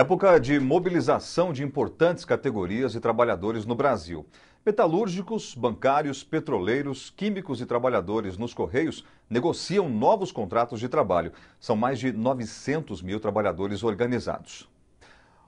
Época de mobilização de importantes categorias de trabalhadores no Brasil. Metalúrgicos, bancários, petroleiros, químicos e trabalhadores nos Correios negociam novos contratos de trabalho. São mais de 900 mil trabalhadores organizados.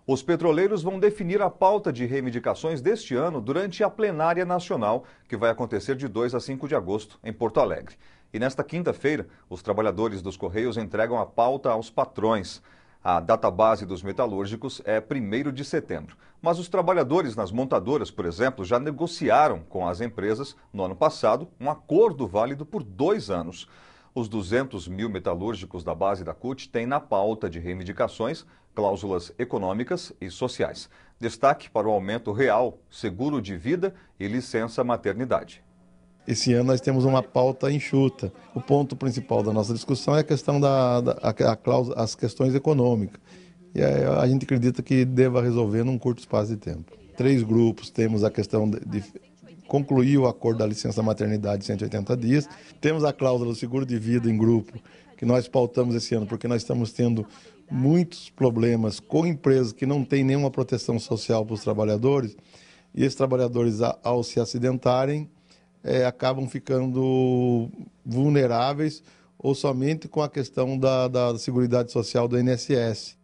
Os petroleiros vão definir a pauta de reivindicações deste ano durante a plenária nacional, que vai acontecer de 2 a 5 de agosto, em Porto Alegre. E nesta quinta-feira, os trabalhadores dos Correios entregam a pauta aos patrões. A data base dos metalúrgicos é 1 de setembro, mas os trabalhadores nas montadoras, por exemplo, já negociaram com as empresas, no ano passado, um acordo válido por dois anos. Os 200 mil metalúrgicos da base da CUT têm na pauta de reivindicações cláusulas econômicas e sociais. Destaque para o aumento real, seguro de vida e licença maternidade. Esse ano nós temos uma pauta enxuta. O ponto principal da nossa discussão é a questão da, da a, a cláusula, as questões econômicas. E a, a gente acredita que deva resolver num curto espaço de tempo. Três grupos, temos a questão de, de concluir o acordo da licença maternidade de 180 dias. Temos a cláusula do seguro de vida em grupo, que nós pautamos esse ano, porque nós estamos tendo muitos problemas com empresas que não têm nenhuma proteção social para os trabalhadores, e esses trabalhadores, ao se acidentarem, é, acabam ficando vulneráveis ou somente com a questão da, da Seguridade Social do INSS.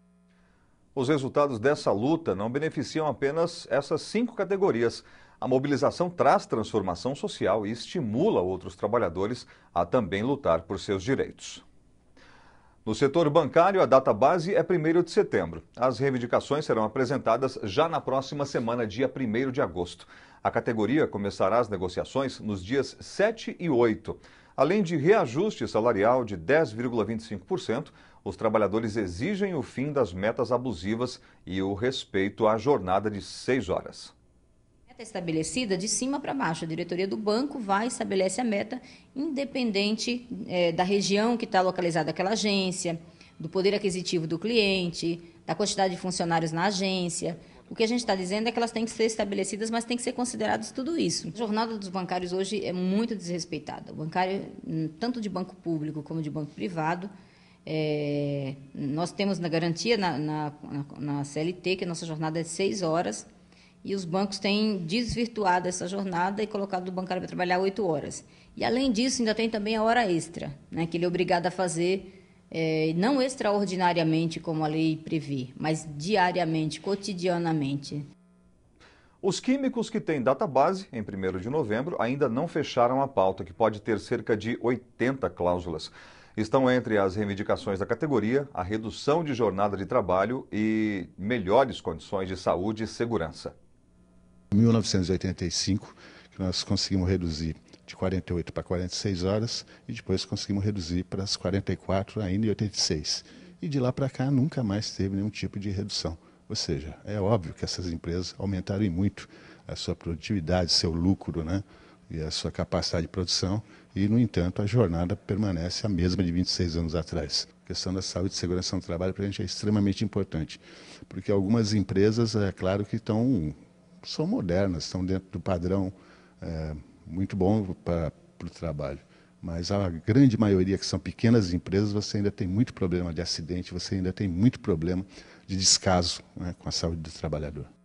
Os resultados dessa luta não beneficiam apenas essas cinco categorias. A mobilização traz transformação social e estimula outros trabalhadores a também lutar por seus direitos. No setor bancário, a data base é 1 de setembro. As reivindicações serão apresentadas já na próxima semana, dia 1 de agosto. A categoria começará as negociações nos dias 7 e 8. Além de reajuste salarial de 10,25%, os trabalhadores exigem o fim das metas abusivas e o respeito à jornada de 6 horas meta estabelecida de cima para baixo. A diretoria do banco vai estabelece a meta independente é, da região que está localizada aquela agência, do poder aquisitivo do cliente, da quantidade de funcionários na agência. O que a gente está dizendo é que elas têm que ser estabelecidas, mas tem que ser consideradas tudo isso. A jornada dos bancários hoje é muito desrespeitada. O bancário, tanto de banco público como de banco privado, é, nós temos na garantia na, na, na, CLT que a nossa jornada é de seis horas e os bancos têm desvirtuado essa jornada e colocado o bancário para trabalhar oito horas. E além disso, ainda tem também a hora extra, né, que ele é obrigado a fazer, é, não extraordinariamente como a lei prevê, mas diariamente, cotidianamente. Os químicos que têm data base, em 1 de novembro, ainda não fecharam a pauta, que pode ter cerca de 80 cláusulas. Estão entre as reivindicações da categoria a redução de jornada de trabalho e melhores condições de saúde e segurança. 1985, que nós conseguimos reduzir de 48 para 46 horas e depois conseguimos reduzir para as 44 ainda em 86. E de lá para cá nunca mais teve nenhum tipo de redução. Ou seja, é óbvio que essas empresas aumentaram muito a sua produtividade, seu lucro, né? E a sua capacidade de produção, e, no entanto, a jornada permanece a mesma de 26 anos atrás. A questão da saúde e segurança no trabalho para a gente é extremamente importante, porque algumas empresas, é claro que estão são modernas, estão dentro do padrão é, muito bom para o trabalho. Mas a grande maioria, que são pequenas empresas, você ainda tem muito problema de acidente, você ainda tem muito problema de descaso né, com a saúde do trabalhador.